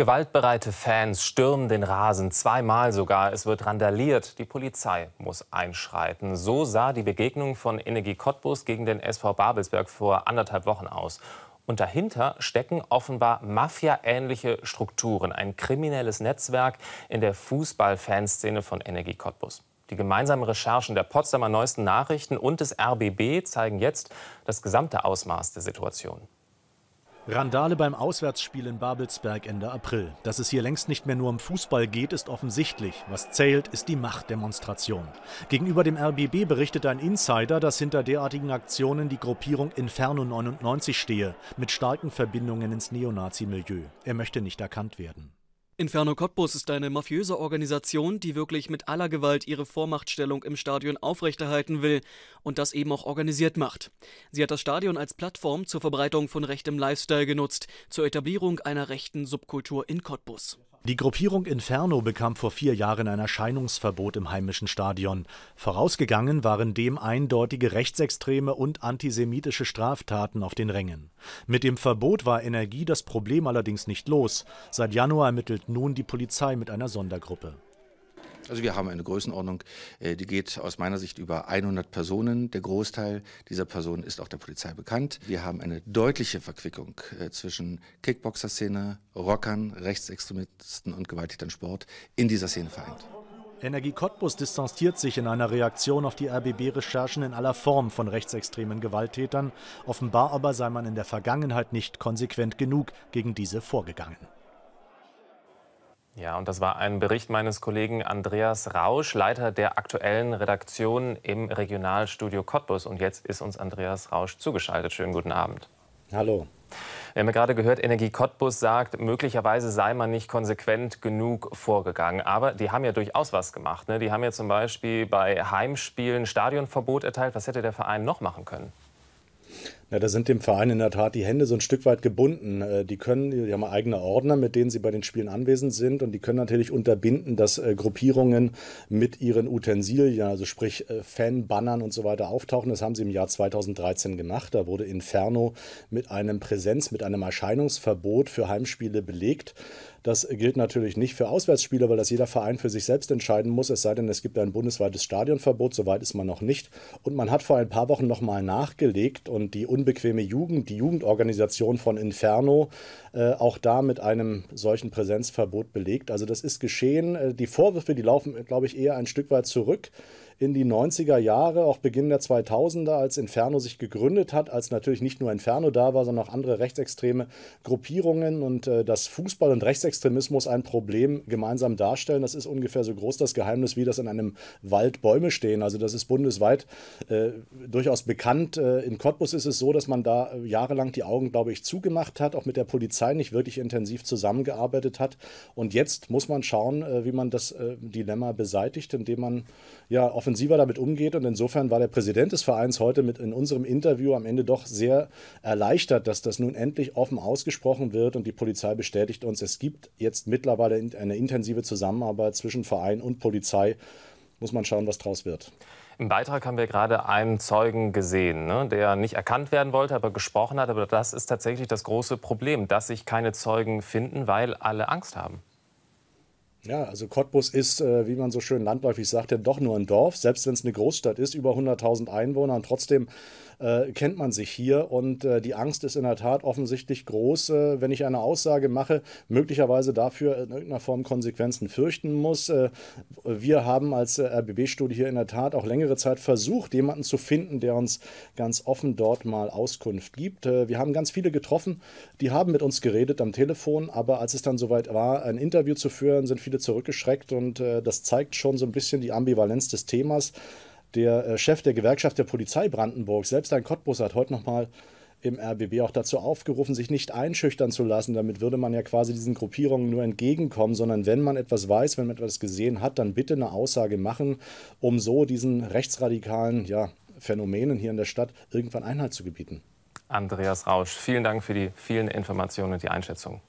Gewaltbereite Fans stürmen den Rasen, zweimal sogar. Es wird randaliert, die Polizei muss einschreiten. So sah die Begegnung von Energie Cottbus gegen den SV Babelsberg vor anderthalb Wochen aus. Und dahinter stecken offenbar mafiaähnliche Strukturen, ein kriminelles Netzwerk in der Fußballfanszene von Energie Cottbus. Die gemeinsamen Recherchen der Potsdamer Neuesten Nachrichten und des RBB zeigen jetzt das gesamte Ausmaß der Situation. Randale beim Auswärtsspiel in Babelsberg Ende April. Dass es hier längst nicht mehr nur um Fußball geht, ist offensichtlich. Was zählt, ist die Machtdemonstration. Gegenüber dem RBB berichtet ein Insider, dass hinter derartigen Aktionen die Gruppierung Inferno 99 stehe, mit starken Verbindungen ins Neonazi-Milieu. Er möchte nicht erkannt werden. Inferno Cottbus ist eine mafiöse Organisation, die wirklich mit aller Gewalt ihre Vormachtstellung im Stadion aufrechterhalten will und das eben auch organisiert macht. Sie hat das Stadion als Plattform zur Verbreitung von rechtem Lifestyle genutzt, zur Etablierung einer rechten Subkultur in Cottbus. Die Gruppierung Inferno bekam vor vier Jahren ein Erscheinungsverbot im heimischen Stadion. Vorausgegangen waren dem eindeutige rechtsextreme und antisemitische Straftaten auf den Rängen. Mit dem Verbot war Energie das Problem allerdings nicht los. Seit Januar ermittelt nun die Polizei mit einer Sondergruppe. Also wir haben eine Größenordnung, äh, die geht aus meiner Sicht über 100 Personen. Der Großteil dieser Personen ist auch der Polizei bekannt. Wir haben eine deutliche Verquickung äh, zwischen Kickboxer-Szene, Rockern, Rechtsextremisten und gewalttätern Sport in dieser Szene vereint. Energie Cottbus distanziert sich in einer Reaktion auf die RBB-Recherchen in aller Form von rechtsextremen Gewalttätern. Offenbar aber sei man in der Vergangenheit nicht konsequent genug gegen diese vorgegangen. Ja, und das war ein Bericht meines Kollegen Andreas Rausch, Leiter der aktuellen Redaktion im Regionalstudio Cottbus. Und jetzt ist uns Andreas Rausch zugeschaltet. Schönen guten Abend. Hallo. Wir haben ja gerade gehört, Energie Cottbus sagt, möglicherweise sei man nicht konsequent genug vorgegangen. Aber die haben ja durchaus was gemacht. Ne? Die haben ja zum Beispiel bei Heimspielen Stadionverbot erteilt. Was hätte der Verein noch machen können? Ja, da sind dem Verein in der Tat die Hände so ein Stück weit gebunden. Äh, die können, die haben eigene Ordner, mit denen sie bei den Spielen anwesend sind und die können natürlich unterbinden, dass äh, Gruppierungen mit ihren Utensilien, also sprich äh, Fan, Bannern und so weiter auftauchen. Das haben sie im Jahr 2013 gemacht. Da wurde Inferno mit einem Präsenz, mit einem Erscheinungsverbot für Heimspiele belegt. Das gilt natürlich nicht für Auswärtsspiele, weil das jeder Verein für sich selbst entscheiden muss, es sei denn, es gibt ein bundesweites Stadionverbot, soweit ist man noch nicht. Und man hat vor ein paar Wochen nochmal nachgelegt und die unbequeme Jugend, die Jugendorganisation von Inferno, äh, auch da mit einem solchen Präsenzverbot belegt. Also das ist geschehen. Äh, die Vorwürfe, die laufen, glaube ich, eher ein Stück weit zurück in die 90er Jahre, auch Beginn der 2000er, als Inferno sich gegründet hat, als natürlich nicht nur Inferno da war, sondern auch andere rechtsextreme Gruppierungen und äh, dass Fußball und Rechtsextremismus ein Problem gemeinsam darstellen, das ist ungefähr so groß das Geheimnis, wie das in einem Wald Bäume stehen. Also das ist bundesweit äh, durchaus bekannt. Äh, in Cottbus ist es so, dass man da äh, jahrelang die Augen, glaube ich, zugemacht hat, auch mit der Polizei nicht wirklich intensiv zusammengearbeitet hat. Und jetzt muss man schauen, äh, wie man das Dilemma beseitigt, indem man ja offensichtlich offensiver damit umgeht. Und insofern war der Präsident des Vereins heute mit in unserem Interview am Ende doch sehr erleichtert, dass das nun endlich offen ausgesprochen wird. Und die Polizei bestätigt uns, es gibt jetzt mittlerweile eine intensive Zusammenarbeit zwischen Verein und Polizei. Muss man schauen, was draus wird. Im Beitrag haben wir gerade einen Zeugen gesehen, ne, der nicht erkannt werden wollte, aber gesprochen hat. Aber das ist tatsächlich das große Problem, dass sich keine Zeugen finden, weil alle Angst haben. Ja, also Cottbus ist, äh, wie man so schön landläufig sagt, ja doch nur ein Dorf, selbst wenn es eine Großstadt ist, über 100.000 Einwohner und trotzdem äh, kennt man sich hier und äh, die Angst ist in der Tat offensichtlich groß, äh, wenn ich eine Aussage mache, möglicherweise dafür in irgendeiner Form Konsequenzen fürchten muss. Äh, wir haben als äh, RBB-Studie hier in der Tat auch längere Zeit versucht, jemanden zu finden, der uns ganz offen dort mal Auskunft gibt. wir haben ganz viele getroffen, die haben mit uns geredet am Telefon, aber als es dann soweit war, ein Interview zu führen, sind viele wieder zurückgeschreckt und äh, das zeigt schon so ein bisschen die Ambivalenz des Themas. Der äh, Chef der Gewerkschaft der Polizei Brandenburg, selbst ein Cottbus, hat heute nochmal im RBB auch dazu aufgerufen, sich nicht einschüchtern zu lassen. Damit würde man ja quasi diesen Gruppierungen nur entgegenkommen, sondern wenn man etwas weiß, wenn man etwas gesehen hat, dann bitte eine Aussage machen, um so diesen rechtsradikalen ja, Phänomenen hier in der Stadt irgendwann Einhalt zu gebieten. Andreas Rausch, vielen Dank für die vielen Informationen und die Einschätzung.